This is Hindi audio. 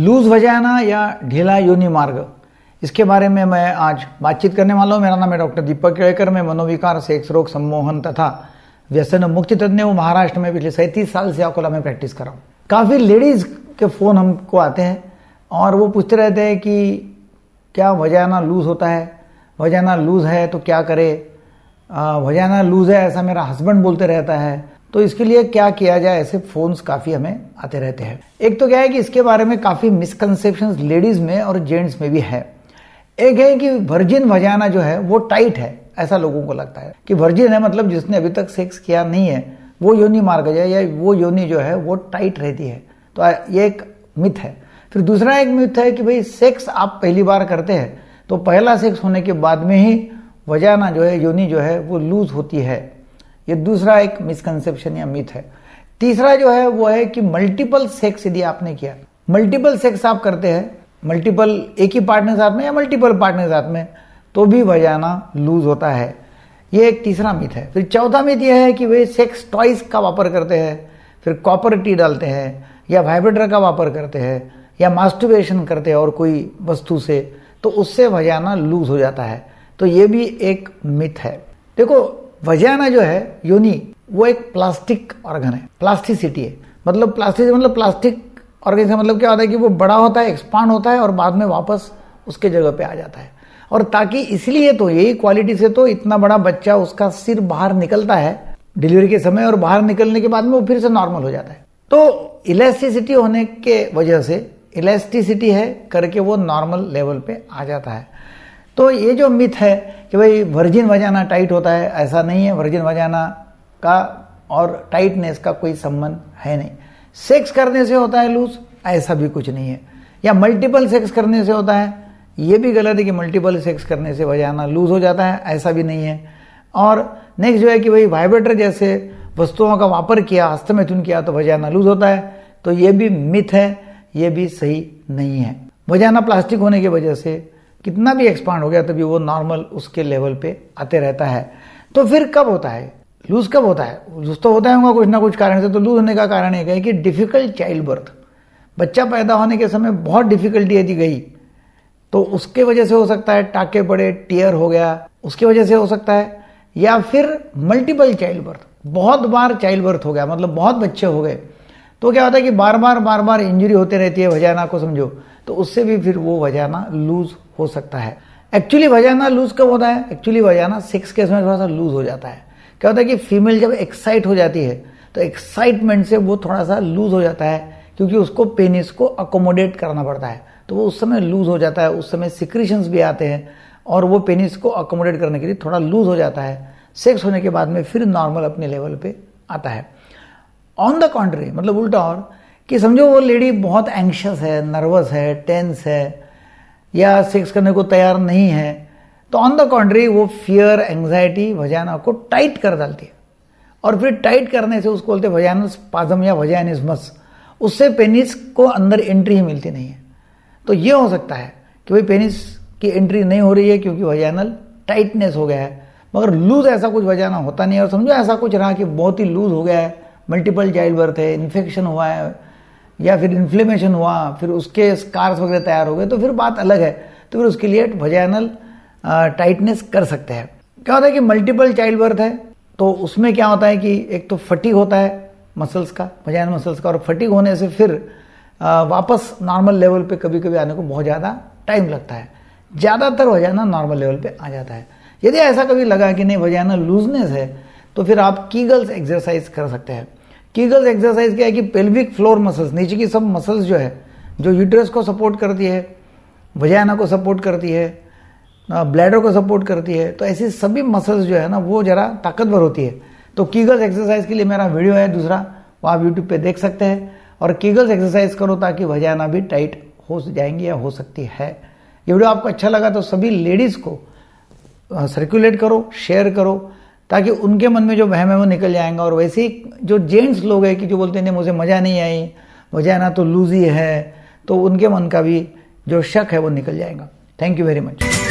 लूज वजाना या ढीला योनि मार्ग इसके बारे में मैं आज बातचीत करने वाला हूँ मेरा नाम है डॉक्टर दीपक केड़कर मैं मनोविकार सेक्स रोग सम्मोहन तथा व्यसन मुक्ति तज्ञ हूँ महाराष्ट्र में पिछले सैंतीस साल से अकोला में प्रैक्टिस कर रहा हूँ काफ़ी लेडीज़ के फ़ोन हमको आते हैं और वो पूछते रहते हैं कि क्या वजाना लूज़ होता है वजाना लूज़ है तो क्या करे वजाना लूज़ है ऐसा मेरा हस्बैंड बोलते रहता है तो इसके लिए क्या किया जाए ऐसे फोन्स काफ़ी हमें आते रहते हैं एक तो क्या है कि इसके बारे में काफ़ी मिसकनसेप्शन लेडीज़ में और जेंट्स में भी है एक है कि वर्जिन भजाना जो है वो टाइट है ऐसा लोगों को लगता है कि वर्जिन है मतलब जिसने अभी तक सेक्स किया नहीं है वो योनी मार्ग जाए या वो योनी जो है वो टाइट रहती है तो ये एक मिथ है फिर दूसरा एक मिथ है कि भाई सेक्स आप पहली बार करते हैं तो पहला सेक्स होने के बाद में ही वजाना जो है योनि जो है वो लूज होती है ये दूसरा एक मिसकंसेप्शन या मिथ है तीसरा जो है वो है कि मल्टीपल सेक्स यदि आपने किया मल्टीपल सेक्स आप करते हैं मल्टीपल एक ही पार्टनर साथ में या मल्टीपल पार्टनर साथ में तो भी वजाना लूज होता है ये एक तीसरा मिथ है फिर चौथा मिथ यह है कि वे सेक्स टॉयस का वापर करते हैं फिर कॉपर टी डालते हैं या वाइब्रेटर का वापर करते हैं या मास्टुबेशन करते हैं और कोई वस्तु से तो उससे वजाना लूज हो जाता है तो ये भी एक मिथ है देखो वजाना जो है योनि वो एक प्लास्टिक ऑर्गन है प्लास्टिसिटी है मतलब प्लास्टिक मतलब प्लास्टिक ऑर्गन का मतलब क्या होता है कि वो बड़ा होता है एक्सपांड होता है और बाद में वापस उसके जगह पे आ जाता है और ताकि इसलिए तो यही क्वालिटी से तो इतना बड़ा बच्चा उसका सिर बाहर निकलता है डिलीवरी के समय और बाहर निकलने के बाद में वो फिर से नॉर्मल हो जाता है तो इलास्टिसिटी होने के वजह से इलास्टिसिटी है करके वो नॉर्मल लेवल पे आ जाता है तो ये जो मिथ है कि भाई वर्जिन वजाना टाइट होता है ऐसा नहीं है वर्जिन वजाना का और टाइटनेस का कोई संबंध है नहीं सेक्स करने से होता है लूज ऐसा भी कुछ नहीं है या मल्टीपल सेक्स करने से होता है ये भी गलत है कि मल्टीपल सेक्स करने से वजाना लूज हो जाता है ऐसा भी नहीं है और नेक्स्ट जो है कि भाई वाइब्रेटर जैसे वस्तुओं का वापर किया हस्तमैथुन किया तो वजाना लूज होता है तो ये भी मिथ है ये भी सही नहीं है वजाना प्लास्टिक होने की वजह से कितना भी एक्सपांड हो गया तभी वो नॉर्मल उसके लेवल पे आते रहता है तो फिर कब होता है लूज कब होता है लूज तो होता होगा कुछ ना कुछ कारण से तो लूज होने का कारण एक है कि डिफिकल्ट चाइल्ड बर्थ बच्चा पैदा होने के समय बहुत डिफिकल्टी यदि गई तो उसके वजह से हो सकता है टाके पड़े टीयर हो गया उसकी वजह से हो सकता है या फिर मल्टीपल चाइल्ड बर्थ बहुत बार चाइल्ड बर्थ हो गया मतलब बहुत बच्चे हो गए तो क्या होता है कि बार बार बार बार इंजरी होते रहती है वजाना को समझो तो उससे भी फिर वो वजाना लूज हो सकता है एक्चुअली वजाना लूज कब होता है एक्चुअली वजाना सेक्स के समय थोड़ा सा लूज हो जाता है क्या होता है कि फीमेल जब एक्साइट हो जाती है तो एक्साइटमेंट से वो थोड़ा सा लूज हो जाता है क्योंकि उसको पेनिस को अकोमोडेट करना पड़ता है तो वो उस समय लूज हो जाता है उस समय सिक्रीशंस भी आते हैं और वो पेनिस को अकोमोडेट करने के लिए थोड़ा लूज हो जाता है सेक्स होने के बाद में फिर नॉर्मल अपने लेवल पे आता है ऑन द कॉन्ट्री मतलब उल्टा और कि समझो वो लेडी बहुत एंक्शस है नर्वस है टेंस है या सेक्स करने को तैयार नहीं है तो ऑन द कॉन्ट्री वो फियर एंग्जाइटी भजाना को टाइट कर डालती है और फिर टाइट करने से उसको बोलते वजानल पाजम या वजानिज्मस उससे पेनिस को अंदर एंट्री ही मिलती नहीं है तो ये हो सकता है कि भाई पेनिस की एंट्री नहीं हो रही है क्योंकि वजैनल टाइटनेस हो गया है मगर लूज ऐसा कुछ वजाना होता नहीं है और समझो ऐसा कुछ रहा कि बहुत ही लूज हो गया है मल्टीपल चाइल्ड बर्थ है इन्फेक्शन हुआ है या फिर इन्फ्लेमेशन हुआ फिर उसके स्कार्स वगैरह तैयार हो गए तो फिर बात अलग है तो फिर उसके लिए भजैनल टाइटनेस कर सकते हैं क्या होता है कि मल्टीपल चाइल्ड बर्थ है तो उसमें क्या होता है कि एक तो फटीक होता है मसल्स का भजैनल मसल्स का और फटीक होने से फिर वापस नॉर्मल लेवल पे कभी कभी आने को बहुत ज़्यादा टाइम लगता है ज़्यादातर वजाइना नॉर्मल लेवल पे आ जाता है यदि ऐसा कभी लगा कि नहीं वजाइना लूजनेस है तो फिर आप कीगल्स एक्सरसाइज कर सकते हैं कीगल्स एक्सरसाइज क्या है कि पेल्विक फ्लोर मसल्स नीचे की सब मसल्स जो है जो यूट्रस को सपोर्ट करती है वजाना को सपोर्ट करती है ब्लैडर को सपोर्ट करती है तो ऐसी सभी मसल्स जो है ना वो ज़रा ताकतवर होती है तो कीगल्स एक्सरसाइज के लिए मेरा वीडियो है दूसरा वो आप यूट्यूब पर देख सकते हैं और कीगल्स एक्सरसाइज करो ताकि वजाना भी टाइट हो जाएंगी या हो सकती है ये वीडियो आपको अच्छा लगा तो सभी लेडीज़ को सर्कुलेट करो शेयर करो ताकि उनके मन में जो वहम है वो निकल जाएंगे और वैसे ही जो जेंट्स लोग हैं कि जो बोलते हैं मुझे मज़ा नहीं आई मज़ा ना तो लूजी है तो उनके मन का भी जो शक है वो निकल जाएगा थैंक यू वेरी मच